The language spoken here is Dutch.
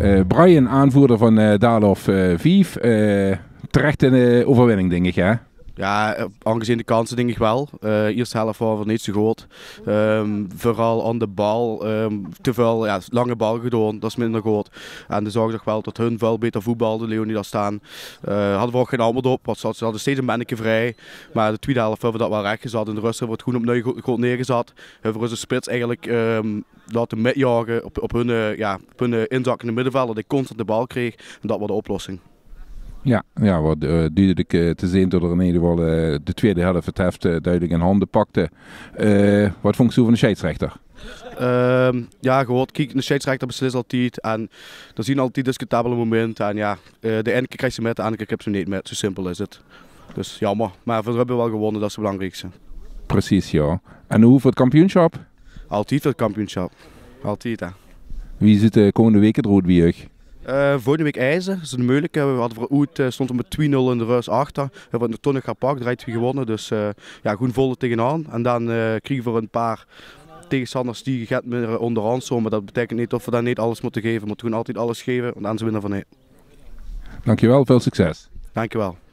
Eh, Brian, aanvoerder van eh, Dalov eh, Vief. terecht een overwinning, denk ik, hè? Ja, aangezien dus de kansen denk ik wel. Eh, eerste helft waren we niet zo groot, ehm, vooral aan de bal. Ehm, te veel ja, lange bal gedaan, dat is minder goed. En dan zag ik wel dat hun veel beter voetbalde, daar staan. Uh, hadden we ook geen aanbod op, want ze hadden steeds een mannetje vrij. Maar de tweede helft hebben we dat wel recht gezet. en de rust hebben het goed opnieuw goed neergezet. Hebben we de spits eigenlijk ehm, laten metjagen op, op hun, eh, ja, in hun inzakkende middenvelder die constant de bal kreeg. En dat was de oplossing. Ja, ja wat uh, eh, duidelijk te zien dat er in ieder eh, de tweede helft het heft eh, duidelijk in handen pakte. wat vond je van de scheidsrechter? Ehm, ja, gewoon, de scheidsrechter beslist altijd. En er zien altijd discutabele momenten. En ja, de ene keer krijg je met, de andere keer heb je niet met. Zo simpel is het. Dus jammer. Maar we hebben wel gewonnen, dat is het belangrijkste. Precies, ja. En hoe voor het kampioenschap? Altijd voor het kampioenschap. Altijd, hè. Wie zit de komende weken er rood bij uh, eh, volgende week IJzer, dat is een moeilijke. We hadden voor Oet, eh, stond met 2-0 in de ruis achter. We hebben de tonnen gepakt, draait we gewonnen. Dus uh, ja, goed volle tegenaan. En dan uh, kregen we een paar tegenstanders die gaat meer onderhand zo. Maar dat betekent niet dat we dan niet alles moeten geven. We moeten gewoon altijd alles geven, want anders winnen van niet. Dankjewel, veel succes. Dankjewel.